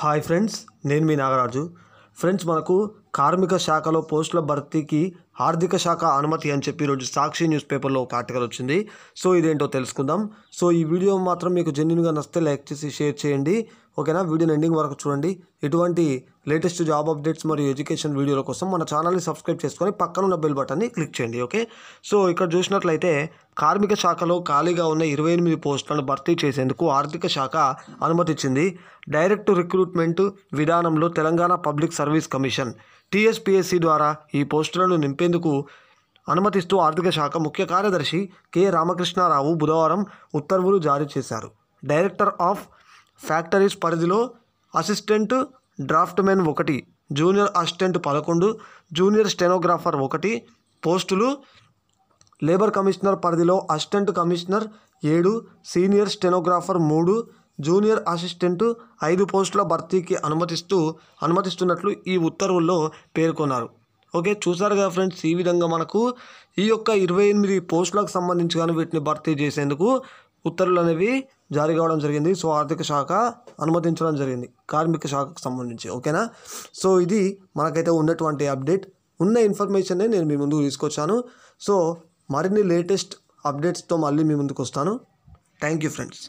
hi friends నేను మీ Nagaraju friends మనకు కార్మిక శాఖలో పోస్టుల భర్తీకి ఆర్థిక శాఖ అనుమతి అని చెప్పి ఈరోజు సాక్షి న్యూస్ పేపర్లో ఒక ఆర్టికల్ వచ్చింది సో ఇదేంటో తెలుసుకుందాం సో ఈ వీడియో మాత్రం మీకు జెన్యున్గా నచ్చితే లైక్ చేసి షేర్ చేయండి ఓకేనా వీడియోని ఎండింగ్ వరకు చూడండి ఎటువంటి లేటెస్ట్ జాబ్ అప్డేట్స్ మరియు ఎడ్యుకేషన్ వీడియోల కోసం మన ఛానల్ని సబ్స్క్రైబ్ చేసుకొని పక్కన ఉన్న బెల్ బటన్ని క్లిక్ చేయండి ఓకే సో ఇక్కడ చూసినట్లయితే కార్మిక శాఖలో ఖాళీగా ఉన్న ఇరవై ఎనిమిది పోస్టులను భర్తీ చేసేందుకు ఆర్థిక శాఖ అనుమతిచ్చింది డైరెక్ట్ రిక్రూట్మెంట్ విధానంలో Telangana public service commission TSPSC ద్వారా ఈ పోస్టులను నింపేందుకు అనుమతిస్తూ ఆర్థిక శాఖ ముఖ్య కార్యదర్శి కె రామకృష్ణారావు బుధవారం ఉత్తర్వులు జారీ చేశారు డైరెక్టర్ ఆఫ్ ఫ్యాక్టరీస్ పరిధిలో అసిస్టెంట్ డ్రాఫ్ట్మెన్ ఒకటి జూనియర్ అసిస్టెంట్ పదకొండు జూనియర్ స్టెనోగ్రాఫర్ ఒకటి పోస్టులు లేబర్ కమిషనర్ పరిధిలో అసిస్టెంట్ కమిషనర్ ఏడు సీనియర్ స్టెనోగ్రాఫర్ మూడు జూనియర్ అసిస్టెంట్ ఐదు పోస్టుల భర్తీకి అనుమతిస్తూ అనుమతిస్తున్నట్లు ఈ ఉత్తర్వుల్లో పేర్కొన్నారు ఓకే చూసారు కదా ఫ్రెండ్స్ ఈ విధంగా మనకు ఈ యొక్క ఇరవై ఎనిమిది పోస్టులకు సంబంధించి కానీ వీటిని భర్తీ చేసేందుకు ఉత్తర్వులు అనేవి జారీ కావడం జరిగింది సో ఆర్థిక శాఖ అనుమతించడం జరిగింది కార్మిక శాఖకు సంబంధించి ఓకేనా సో ఇది మనకైతే ఉన్నటువంటి అప్డేట్ ఉన్న ఇన్ఫర్మేషన్నే నేను మీ ముందుకు తీసుకొచ్చాను సో మరిన్ని లేటెస్ట్ అప్డేట్స్తో మళ్ళీ మీ ముందుకు వస్తాను థ్యాంక్ యూ ఫ్రెండ్స్